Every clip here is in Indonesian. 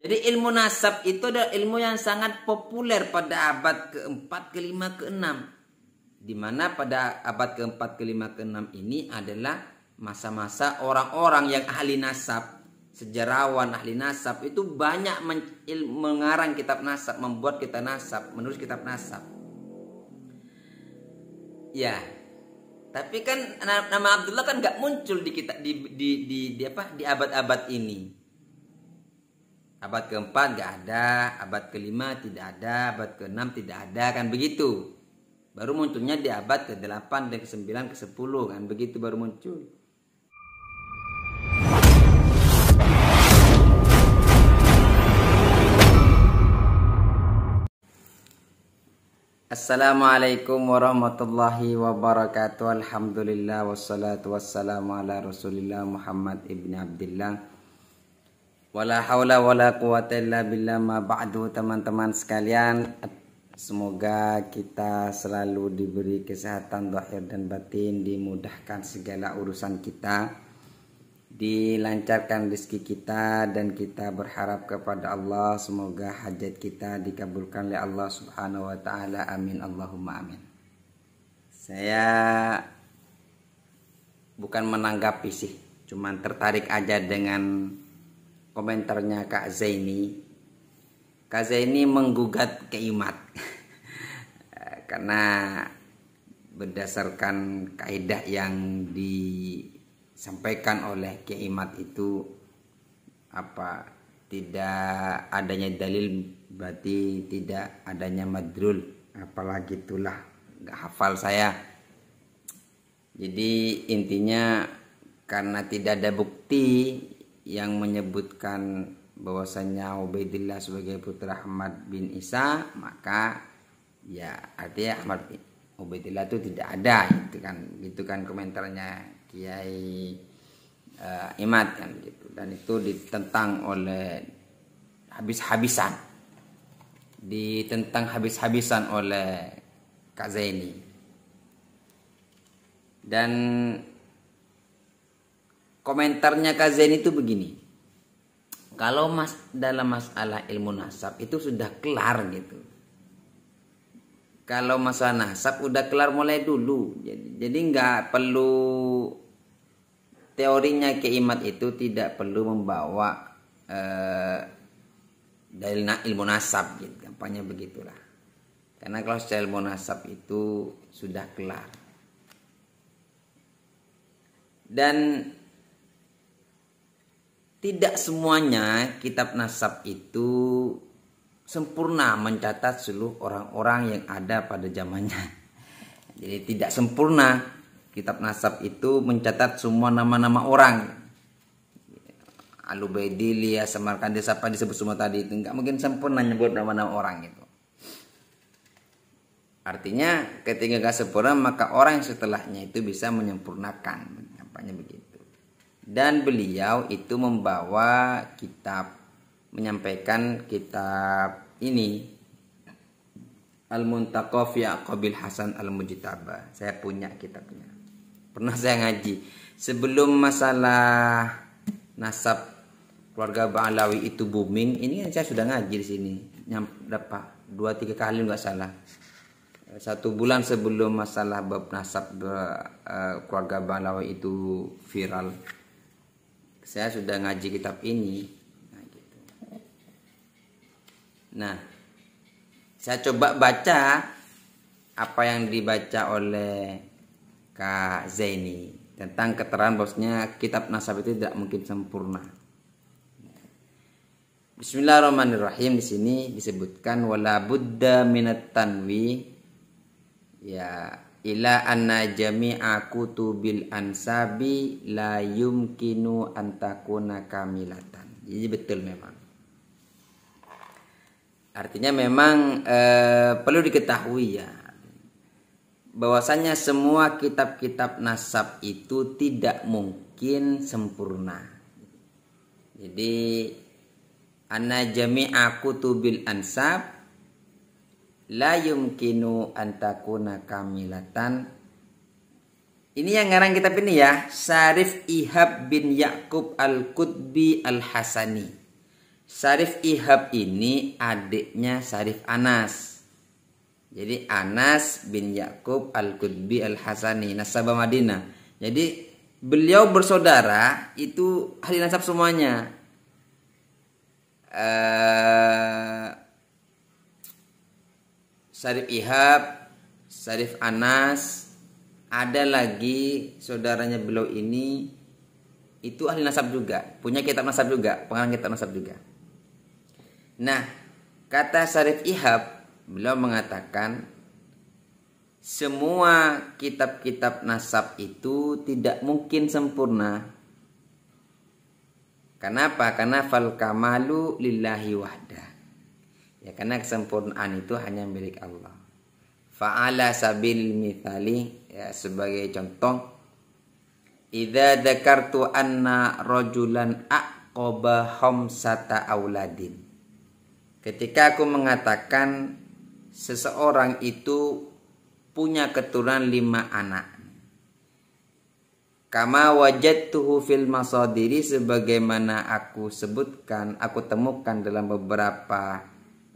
Jadi ilmu nasab itu adalah ilmu yang sangat populer pada abad keempat, kelima, keenam. Dimana pada abad keempat, kelima, keenam ini adalah masa-masa orang-orang yang ahli nasab, sejarawan ahli nasab itu banyak men mengarang kitab nasab, membuat kitab nasab, menulis kitab nasab. Ya, tapi kan nama Abdullah kan nggak muncul di kita di di di, di apa di abad-abad ini abad keempat nggak ada abad kelima tidak ada abad keenam tidak ada kan begitu baru munculnya di abad ke-8 dan ke-9 ke-10 kan begitu baru muncul Assalamualaikum warahmatullahi wabarakatuh Alhamdulillah wassalatu wassalamu ala rasulillah Muhammad ibn Abdillah Wala haula wala quwata illa billah ma ba'du teman-teman sekalian. Semoga kita selalu diberi kesehatan zahir dan batin, dimudahkan segala urusan kita, dilancarkan rezeki kita dan kita berharap kepada Allah semoga hajat kita dikabulkan oleh Allah Subhanahu wa taala. Amin Allahumma amin. Saya bukan menanggapi sih, cuman tertarik aja dengan komentarnya Kak Zaini. Kak Zaini menggugat keimat karena berdasarkan kaidah yang disampaikan oleh keimat itu apa tidak adanya dalil berarti tidak adanya madrul apalagi itulah nggak hafal saya jadi intinya karena tidak ada bukti yang menyebutkan bahwasanya Ubaidillah sebagai putra Ahmad bin Isa maka ya artinya Ahmad bin Ubaidillah itu tidak ada itu kan gitu kan komentarnya Kiai uh, Imad kan gitu dan itu ditentang oleh habis-habisan ditentang habis-habisan oleh Kak Zaini dan komentarnya Kak Zain itu begini. Kalau mas dalam masalah ilmu nasab itu sudah kelar gitu. Kalau masalah nasab udah kelar mulai dulu. Jadi jadi nggak perlu teorinya keimat itu tidak perlu membawa eh, dari ilmu nasab gitu. Gampangnya begitulah. Karena kalau secara ilmu nasab itu sudah kelar. Dan tidak semuanya kitab nasab itu sempurna mencatat seluruh orang-orang yang ada pada zamannya. Jadi tidak sempurna kitab nasab itu mencatat semua nama-nama orang. Alubaidilia, Samarkandi, siapa disebut semua tadi itu nggak mungkin sempurna nyebut nama-nama orang itu. Artinya ketika nggak sempurna maka orang setelahnya itu bisa menyempurnakan. Nampaknya begitu dan beliau itu membawa kitab menyampaikan kitab ini Al-Muntaqaf Qabil Hasan Al-Mujtaba. Saya punya kitabnya. Pernah saya ngaji. Sebelum masalah nasab keluarga Ba'alawi itu booming, ini kan saya sudah ngaji di sini. Yang berapa? Dua tiga kali nggak salah. Satu bulan sebelum masalah bab nasab eh, keluarga Ba'alawi itu viral saya sudah ngaji kitab ini nah, gitu. nah saya coba baca apa yang dibaca oleh Kak Zaini tentang keterangan bosnya kitab nasab itu tidak mungkin sempurna Bismillahirrahmanirrahim di sini disebutkan wala buddha minat tanwi ya ila anna jami'a kutubil ansabi la yumkinu antakuna kamilatan. Jadi betul memang. Artinya memang e, perlu diketahui ya bahwasanya semua kitab-kitab nasab itu tidak mungkin sempurna. Jadi anna jami'a kutubil ansab la yumkinu antakuna kamilatan ini yang ngarang kitab ini ya Sarif Ihab bin Yakub al Kutbi Al-Hasani Sarif Ihab ini adiknya Sarif Anas Jadi Anas bin Yakub al Kutbi Al-Hasani Nasabah Madinah Jadi beliau bersaudara itu hari nasab semuanya eh, Syarif Ihab, Syarif Anas, ada lagi saudaranya beliau ini itu ahli nasab juga, punya kitab nasab juga, pengarang kitab nasab juga. Nah, kata Syarif Ihab, beliau mengatakan semua kitab-kitab nasab itu tidak mungkin sempurna. Kenapa? Karena fal kamalu lillahi wahdah. Ya karena kesempurnaan itu hanya milik Allah. Fa'ala sabil mithali ya, sebagai contoh Idza dzakartu anna rajulan aqaba khamsata auladin. Ketika aku mengatakan seseorang itu punya keturunan lima anak. Kama wajadtuhu fil masadiri sebagaimana aku sebutkan, aku temukan dalam beberapa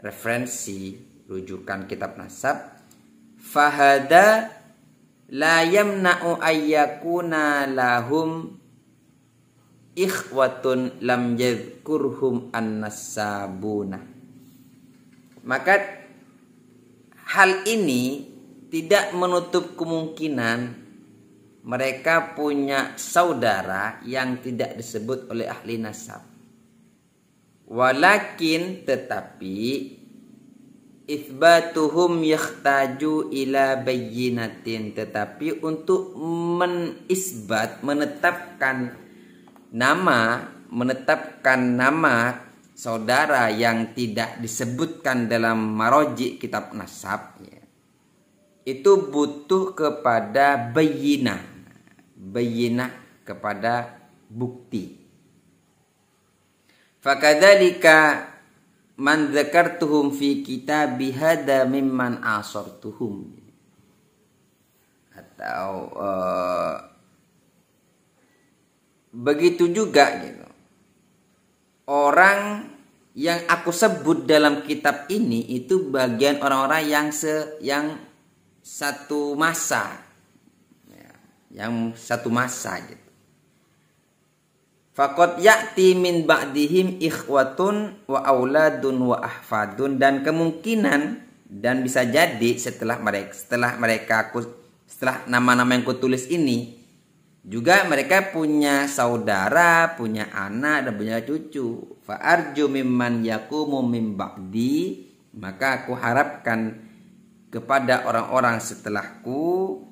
referensi rujukan kitab nasab fahada la yamna'u ayyakuna lahum ikhwatun lam yadhkurhum an-nasabuna maka hal ini tidak menutup kemungkinan mereka punya saudara yang tidak disebut oleh ahli nasab Walakin tetapi Isbatuhum yakhtaju ila bayyinatin Tetapi untuk menisbat Menetapkan nama Menetapkan nama saudara yang tidak disebutkan dalam marojik kitab nasab ya, Itu butuh kepada bayina bayina kepada bukti Fakadalika man dzakartuhum fi kitabi hada mimman asartuhum. Atau uh, begitu juga gitu. Orang yang aku sebut dalam kitab ini itu bagian orang-orang yang se yang satu masa ya, yang satu masa gitu Fakot yakti min ba'dihim ikhwatun wa auladun wa ahfadun dan kemungkinan dan bisa jadi setelah mereka setelah mereka aku setelah nama-nama yang kutulis ini juga mereka punya saudara, punya anak dan punya cucu. Fa arju mimman yakumu mim ba'di maka aku harapkan kepada orang-orang setelahku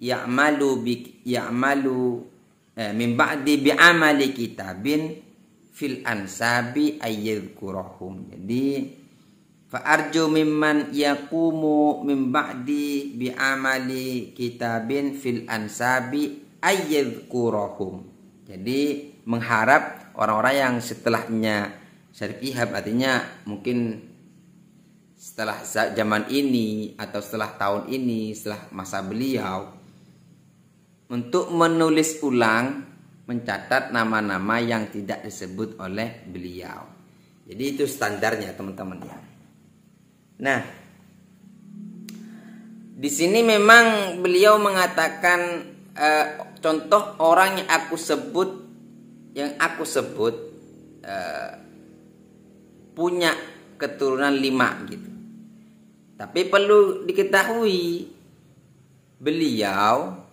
ya ya'malu bi malu eh, min ba'di bi amali kitabin fil ansabi kurohum. Jadi fa arju mimman yaqumu min ba'di bi amali kitabin fil ansabi kurohum. Jadi mengharap orang-orang yang setelahnya syarif ihab artinya mungkin setelah zaman ini atau setelah tahun ini setelah masa beliau untuk menulis ulang mencatat nama-nama yang tidak disebut oleh beliau. Jadi itu standarnya teman-teman ya. Nah, di sini memang beliau mengatakan e, contoh orang yang aku sebut yang aku sebut e, punya keturunan lima gitu. Tapi perlu diketahui beliau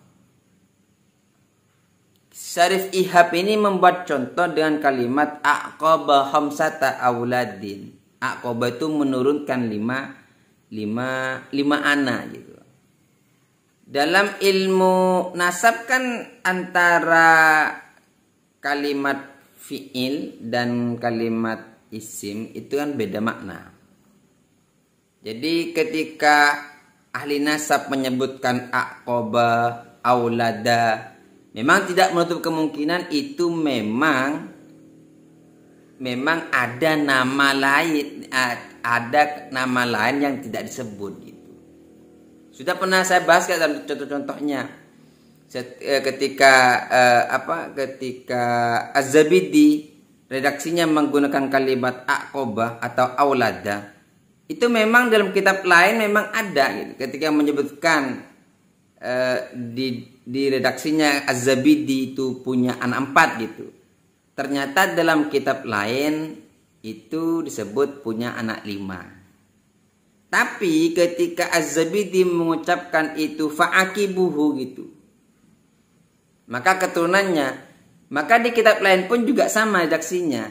Syarif Ihab ini membuat contoh dengan kalimat aqaba hamsata auladin. Aqaba itu menurunkan lima lima lima anak gitu. Dalam ilmu nasab kan antara kalimat fiil dan kalimat isim itu kan beda makna. Jadi ketika ahli nasab menyebutkan aqaba aulada Memang tidak menutup kemungkinan itu memang memang ada nama lain ada nama lain yang tidak disebut gitu. Sudah pernah saya bahas kan contoh-contohnya eh, ketika eh, apa ketika az redaksinya menggunakan kalimat akoba atau aulada itu memang dalam kitab lain memang ada gitu ketika menyebutkan Eh, di di redaksinya Az-Zabidi itu punya anak empat gitu. Ternyata dalam kitab lain itu disebut punya anak lima. Tapi ketika Az-Zabidi mengucapkan itu fa'akibuhu gitu. Maka keturunannya, maka di kitab lain pun juga sama redaksinya.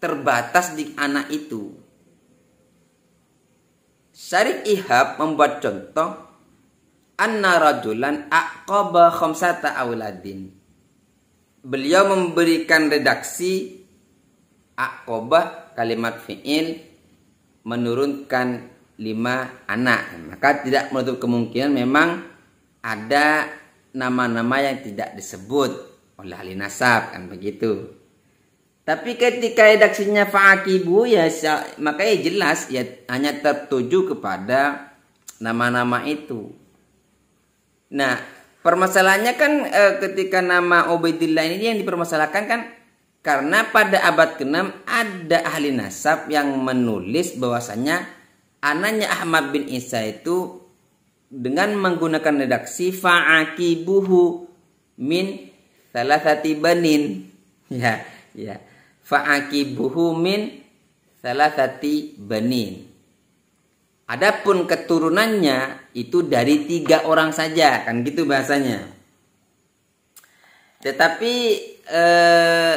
Terbatas di anak itu. Syarif Ihab membuat contoh anna rajulan aqaba khamsata auladin. Beliau memberikan redaksi aqaba kalimat fi'il menurunkan lima anak. Maka tidak menutup kemungkinan memang ada nama-nama yang tidak disebut oleh ahli nasab kan begitu. Tapi ketika redaksinya fa'akibu ya makanya jelas ya hanya tertuju kepada nama-nama itu. Nah, permasalahannya kan e, ketika nama Ubaidillah ini yang dipermasalahkan kan karena pada abad ke-6 ada ahli nasab yang menulis bahwasanya anaknya Ahmad bin Isa itu dengan menggunakan redaksi fa'akibuhu min salasati banin. Ya, ya. Fa'akibuhu min salasati banin. Adapun keturunannya itu dari tiga orang saja, kan gitu bahasanya. Tetapi eh,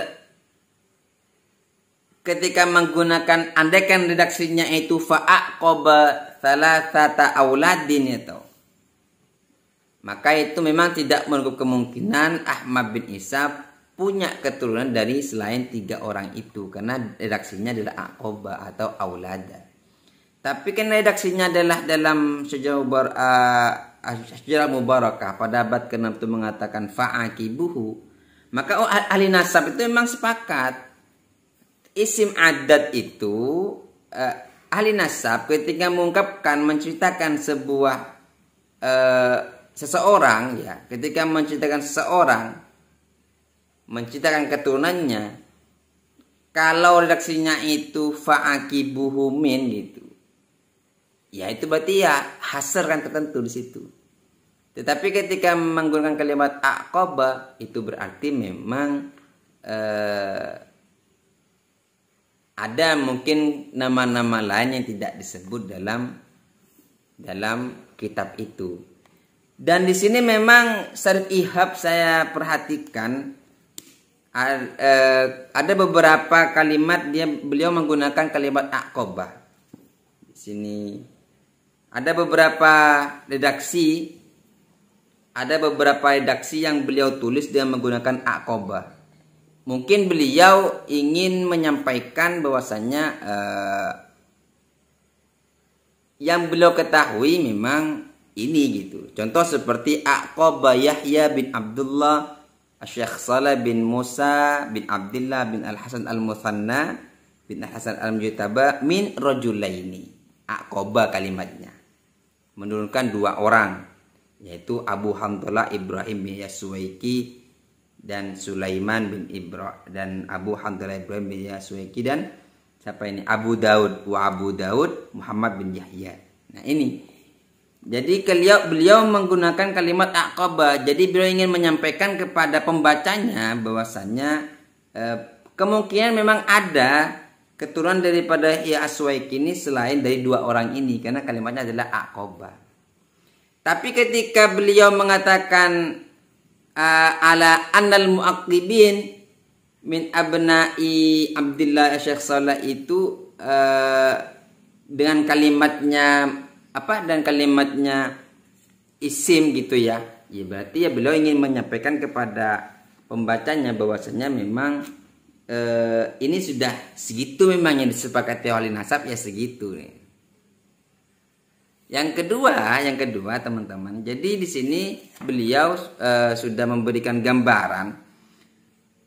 ketika menggunakan andekan redaksinya itu salah thalathata auladin itu. Ya Maka itu memang tidak menutup kemungkinan Ahmad bin Isa punya keturunan dari selain tiga orang itu karena redaksinya adalah akoba atau aulada. Tapi kan redaksinya adalah dalam sejarah bar, uh, mubarakah pada abad ke-6 itu mengatakan fa'akibuhu. Maka oh, ahli nasab itu memang sepakat. Isim adat itu uh, ahli nasab ketika mengungkapkan menceritakan sebuah uh, seseorang ya, ketika menceritakan seseorang menceritakan keturunannya kalau redaksinya itu fa'akibuhu min gitu Ya itu berarti ya hasr kan tertentu di situ. Tetapi ketika menggunakan kalimat akoba itu berarti memang eh, ada mungkin nama-nama lain yang tidak disebut dalam dalam kitab itu. Dan di sini memang syarif ihab saya perhatikan eh, ada beberapa kalimat dia beliau menggunakan kalimat akoba. Di sini ada beberapa redaksi ada beberapa redaksi yang beliau tulis dengan menggunakan akoba. Mungkin beliau ingin menyampaikan bahwasannya eh, yang beliau ketahui memang ini gitu. Contoh seperti akoba Yahya bin Abdullah Syekh Salah bin Musa bin Abdullah bin Al-Hasan al muthanna bin Al-Hasan Al-Mujtaba min rojulaini. Akoba kalimatnya menurunkan dua orang yaitu Abu Hamdullah Ibrahim bin Yaswaiki dan Sulaiman bin Ibra dan Abu Hamdullah Ibrahim bin Yaswaiki dan siapa ini Abu Daud wa Abu Daud Muhammad bin Yahya. Nah ini jadi beliau beliau menggunakan kalimat akoba. Jadi beliau ingin menyampaikan kepada pembacanya bahwasannya eh, kemungkinan memang ada keturunan daripada Ya Aswaik ini selain dari dua orang ini karena kalimatnya adalah akoba. Tapi ketika beliau mengatakan uh, ala anal muaqibin min abna'i Abdullah Syekh Saleh itu uh, dengan kalimatnya apa dan kalimatnya isim gitu ya. Ya berarti ya beliau ingin menyampaikan kepada pembacanya bahwasanya memang eh, ini sudah segitu memang yang disepakati oleh nasab ya segitu nih. Yang kedua, yang kedua teman-teman. Jadi di sini beliau eh, sudah memberikan gambaran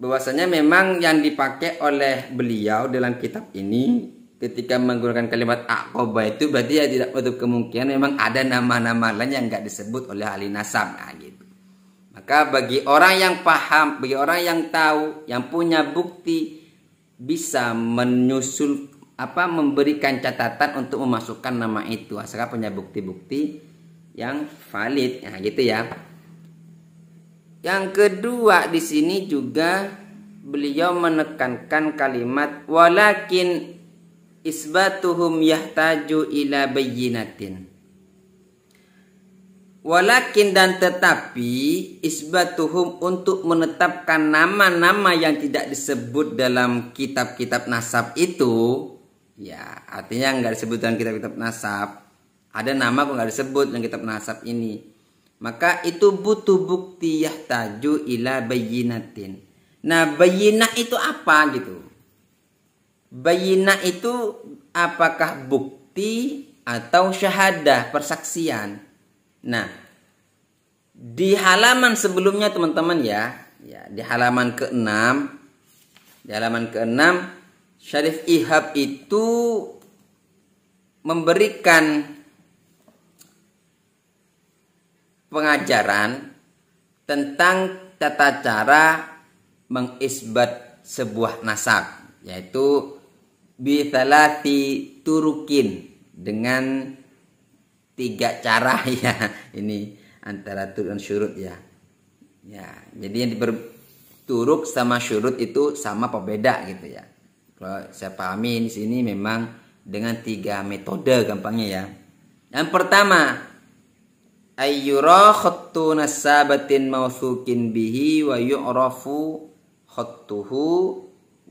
bahwasanya memang yang dipakai oleh beliau dalam kitab ini ketika menggunakan kalimat akoba itu berarti ya tidak untuk kemungkinan memang ada nama-nama lain yang nggak disebut oleh ahli nasab nah, gitu. Maka bagi orang yang paham, bagi orang yang tahu, yang punya bukti bisa menyusul apa memberikan catatan untuk memasukkan nama itu asalkan punya bukti-bukti yang valid. Nah, gitu ya. Yang kedua di sini juga beliau menekankan kalimat walakin isbatuhum yahtaju ila bayyinatin. Walakin dan tetapi isbatuhum untuk menetapkan nama-nama yang tidak disebut dalam kitab-kitab nasab itu ya artinya nggak disebut dalam kitab-kitab nasab ada nama kok nggak disebut dalam kitab nasab ini maka itu butuh bukti yahtaju ila bayinatin nah bayinah itu apa gitu bayinah itu apakah bukti atau syahadah persaksian Nah, di halaman sebelumnya teman-teman ya, ya di halaman ke-6 di halaman ke-6 Syarif Ihab itu memberikan pengajaran tentang tata cara mengisbat sebuah nasab yaitu bi turukin dengan tiga cara ya ini antara turuk dan syurut ya ya jadi yang diber turuk sama syurut itu sama pembeda gitu ya kalau saya pahami di sini memang dengan tiga metode gampangnya ya yang pertama ayyura khattu nasabatin mausukin bihi wa yu'rafu khattuhu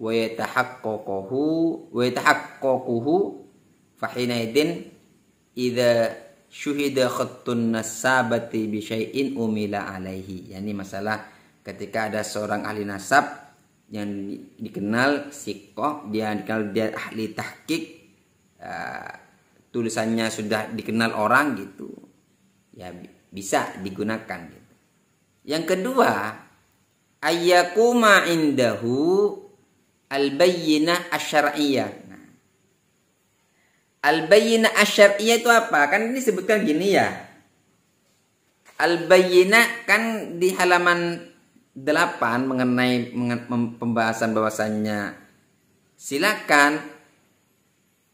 wa yatahaqqaquhu wa yatahaqqaquhu fahinaidin idza syuhida khattun nasabati syai'in umila alaihi. Yani masalah ketika ada seorang ahli nasab yang dikenal sikoh, dia dikenal dia ahli tahqiq uh, tulisannya sudah dikenal orang gitu. Ya bisa digunakan gitu. Yang kedua, ayyakuma indahu al-bayyinah Al-bayyinah asyariyah itu apa? Kan ini sebutkan gini ya. Al-bayyinah kan di halaman 8 mengenai pembahasan bahwasannya silakan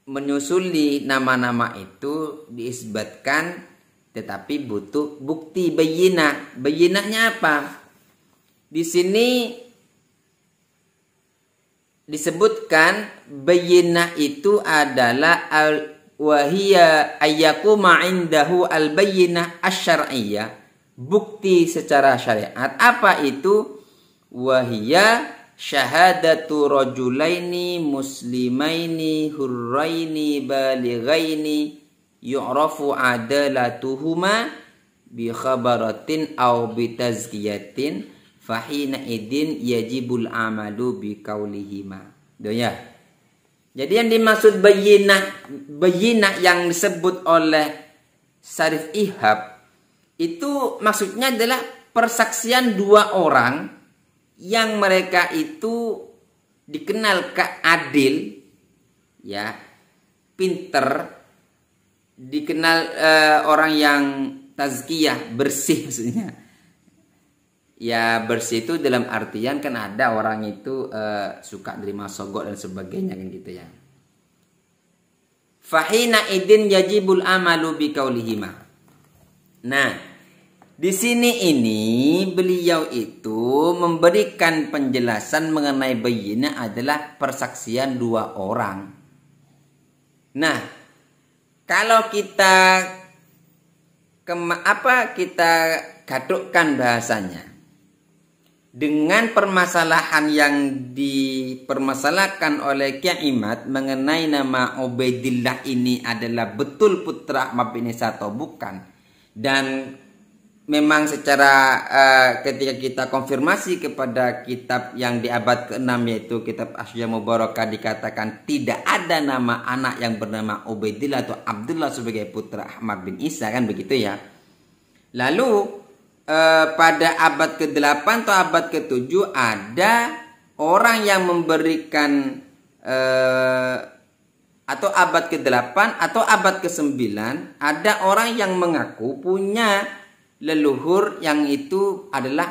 menyusuli nama-nama itu diisbatkan tetapi butuh bukti bayina. Bayinanya apa? Di sini disebutkan bayyina itu adalah al wahiya ayyakuma indahu al bayyina asy-syar'iyyah bukti secara syariat apa itu wahiya syahadatu rajulaini muslimaini hurraini balighaini yu'rafu adalatuhuma bi khabaratin aw bi tazkiyatin fahina idin yajibul amalu bi kaulihima. doya. Jadi yang dimaksud bayinah bayinah yang disebut oleh Syarif Ihab itu maksudnya adalah persaksian dua orang yang mereka itu dikenal keadil ya pinter dikenal eh, orang yang tazkiyah bersih maksudnya ya bersih itu dalam artian kan ada orang itu uh, suka terima sogok dan sebagainya kan gitu ya fahina idin yajibul amalu biqaulihima nah di sini ini beliau itu memberikan penjelasan mengenai bayinya adalah persaksian dua orang. Nah, kalau kita apa kita gadukkan bahasanya, dengan permasalahan yang dipermasalahkan oleh Kiaimat mengenai nama Obedillah ini adalah betul putra Isa atau bukan dan memang secara uh, ketika kita konfirmasi kepada kitab yang di abad ke-6 yaitu kitab Asyia Mubarakah dikatakan tidak ada nama anak yang bernama Ubaidillah atau Abdullah sebagai putra Ahmad bin Isa kan begitu ya lalu Eh, pada abad ke-8 atau abad ke-7 ada orang yang memberikan eh, atau abad ke-8 atau abad ke-9 ada orang yang mengaku punya leluhur yang itu adalah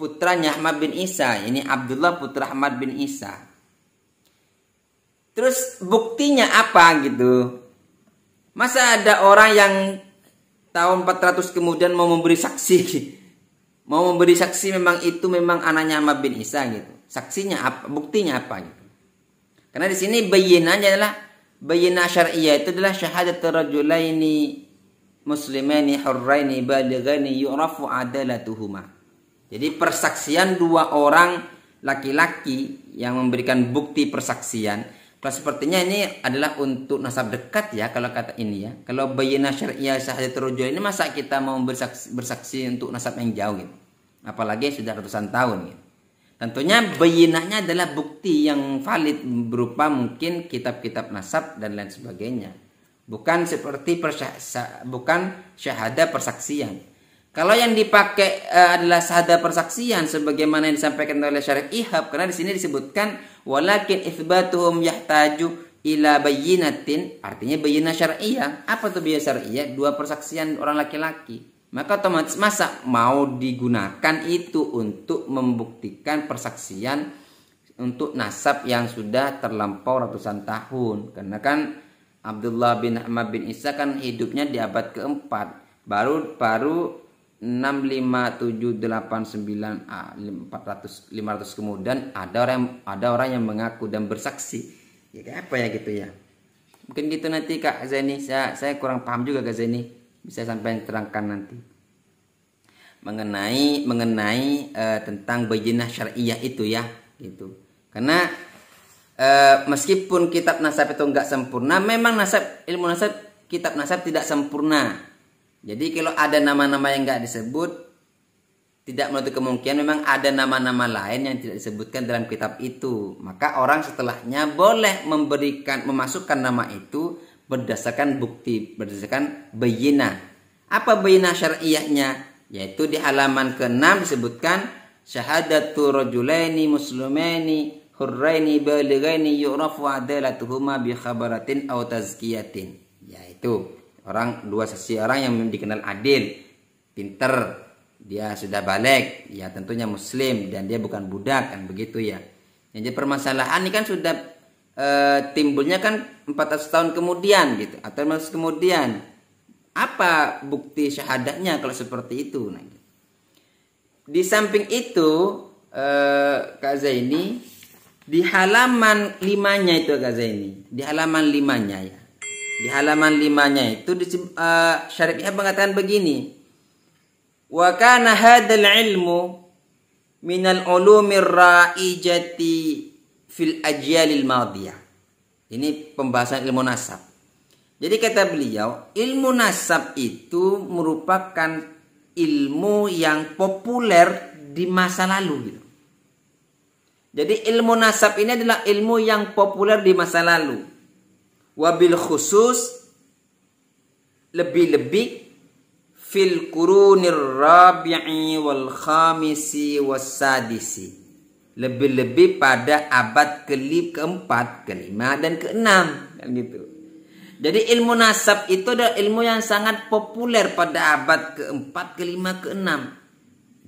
putra Ahmad bin Isa. Ini Abdullah putra Ahmad bin Isa. Terus buktinya apa gitu? Masa ada orang yang tahun 400 kemudian mau memberi saksi. Mau memberi saksi memang itu memang anaknya Ahmad bin Isa gitu. Saksinya apa? Buktinya apa gitu. Karena di sini bayinannya adalah bayinah syariah itu adalah syahadat rajulaini muslimaini hurraini balighani yu'rafu adalatuhuma. Jadi persaksian dua orang laki-laki yang memberikan bukti persaksian kalau sepertinya ini adalah untuk nasab dekat ya kalau kata ini ya. Kalau bayina syariah ya syahadat rujul ini masa kita mau bersaksi, bersaksi untuk nasab yang jauh gitu. Apalagi sudah ratusan tahun gitu. Tentunya bayinahnya adalah bukti yang valid berupa mungkin kitab-kitab nasab dan lain sebagainya. Bukan seperti persyah, bukan syahada persaksian. Kalau yang dipakai eh, adalah syahada persaksian sebagaimana yang disampaikan oleh syarif ihab karena di sini disebutkan walakin isbatuhum yahtaju ila bayinatin artinya bayyina syariah apa tuh bayyina syariah dua persaksian orang laki-laki maka otomatis masa mau digunakan itu untuk membuktikan persaksian untuk nasab yang sudah terlampau ratusan tahun karena kan Abdullah bin Ahmad bin Isa kan hidupnya di abad keempat baru baru 65789A 400 500 kemudian ada orang yang, ada orang yang mengaku dan bersaksi ya kayak apa ya gitu ya mungkin gitu nanti Kak Zeni saya saya kurang paham juga Kak Zeni bisa sampai terangkan nanti mengenai mengenai uh, tentang bejinah syariah itu ya gitu karena uh, meskipun kitab nasab itu enggak sempurna memang nasab ilmu nasab kitab nasab tidak sempurna jadi kalau ada nama-nama yang nggak disebut, tidak menutup kemungkinan memang ada nama-nama lain yang tidak disebutkan dalam kitab itu. Maka orang setelahnya boleh memberikan memasukkan nama itu berdasarkan bukti, berdasarkan bayina. Apa bayina syariahnya? Yaitu di halaman ke-6 disebutkan syahadatu rajulaini muslimaini hurraini balighaini yu'rafu adalatuhuma bi khabaratin aw tazkiyatin. Yaitu orang dua sisi orang yang dikenal adil pinter dia sudah balik ya tentunya muslim dan dia bukan budak kan begitu ya yang jadi permasalahan ini kan sudah e, timbulnya kan 400 tahun kemudian gitu atau masih kemudian apa bukti syahadatnya kalau seperti itu nah gitu. di samping itu e, Kak Zaini di halaman limanya itu Kak Zaini di halaman limanya ya di halaman limanya itu di, uh, eh, mengatakan begini wa kana hadzal ilmu minal ulumir raijati fil ajyalil madiyah ini pembahasan ilmu nasab jadi kata beliau ilmu nasab itu merupakan ilmu yang populer di masa lalu gitu. Jadi ilmu nasab ini adalah ilmu yang populer di masa lalu wabil khusus lebih-lebih fil kurunir rabi'i wal khamisi lebih-lebih pada abad ke-4, ke dan ke-6 kan gitu. Jadi ilmu nasab itu adalah ilmu yang sangat populer pada abad ke-4, ke-5, ke-6.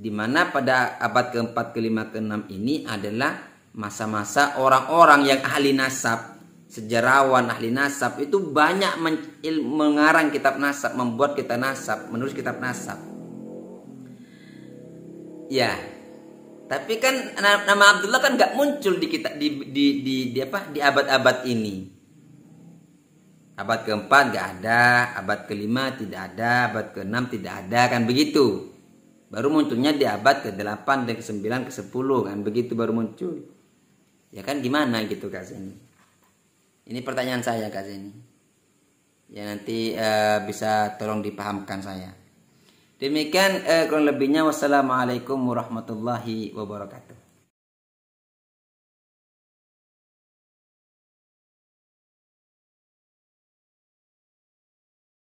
Di mana pada abad ke-4, ke-5, ke-6 ini adalah masa-masa orang-orang yang ahli nasab sejarawan, ahli nasab itu banyak men mengarang kitab nasab, membuat kita nasab, menulis kitab nasab. Ya, tapi kan nama Abdullah kan nggak muncul di kita di di di, di apa di abad-abad ini. Abad keempat nggak ada, abad kelima tidak ada, abad keenam tidak ada kan begitu. Baru munculnya di abad ke-8 dan ke-9 ke-10 kan begitu baru muncul. Ya kan gimana gitu kasih ini. Ini pertanyaan saya Kak Zeni. Ya nanti uh, bisa tolong dipahamkan saya. Demikian uh, kurang lebihnya wassalamualaikum warahmatullahi wabarakatuh.